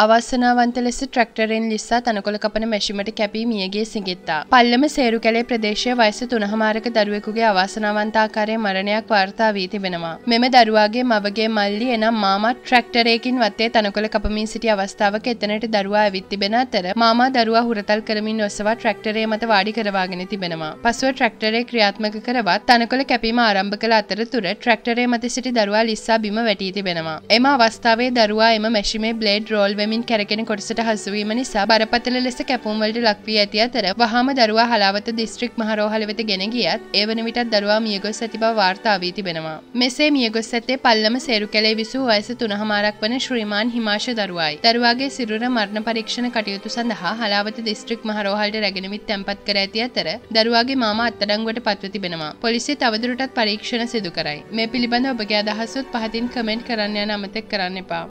අවසනාවන්ත ලෙස ට්‍රක්ටරෙන් ලිස්සා තනකොළ කපන මැෂිමට කැපී මියගේ සිඟෙත්තා. පල්ලම සේරු කැලේ ප්‍රදේශය වයස තුනහමාරක දරුවෙකුගේ අවාසනාවන්තාකාරය මරණයක් වාර්තා වී තිබෙනවා. මෙම දරුවාගේ මවගේ මල්ලි එනම් මාමා ට්‍රක්ටරයකින් වත්තේ තනකොළ කපමින් සිටි අවස්ථාවක එතනට දරුවා ඇවිත් තිබෙන අතර මාමා දරුවා හුරතල් කරමින් ඔසවා ට්‍රක්ටරේ මත වාඩි කරවාගෙන තිබෙනවා. පසුව ට්‍රක්ටරේ ක්‍රියාත්මක කරවත් තනකොළ කැපීම ආරම්භ කළ අතරතුර ට්‍රක්ටරේ මත සිටි දරුවා ලිස්සා බිම වැටී තිබෙනවා. එම අවස්ථාවේ දරුවා එම මැෂිමේ බ්ලේඩ් රෝල්වෙම යමින් කැරගෙන කොටසට හසුවීම නිසා බරපතල ලෙස කැපුම්වලට ලක්වී ඇති අතර වහාම දරුවා හලාවත දිස්ත්‍රික් මහරෝහල වෙත ගෙන ගියත් ඒ වන විටත් දරුවා මියගොස් ඇති බව වාර්තා වී තිබෙනවා. මෙසේ මියගොස් ඇත්තේ පල්ලම සේරු කැලේ විසූ වයස තුනහමාරක් වන ශ්‍රීමාන් හිමාශ දරුවායි. දරුවාගේ සිරුර මරණ පරීක්ෂණ කටයුතු සඳහා හලාවත දිස්ත්‍රික් මහරෝහලට රැගෙනවිත් තැන්පත් කර ඇති අතර දරුවාගේ මාමා අත්අඩංගුවට පත්ව තිබෙනවා. පොලිසිය තවදුරටත් පරීක්ෂණ සිදු කරයි. මේ පිළිබඳ ඔබගේ අදහසොත් පහතින් කමෙන්ට් කරන්න යන අමතක කරන්න එපා.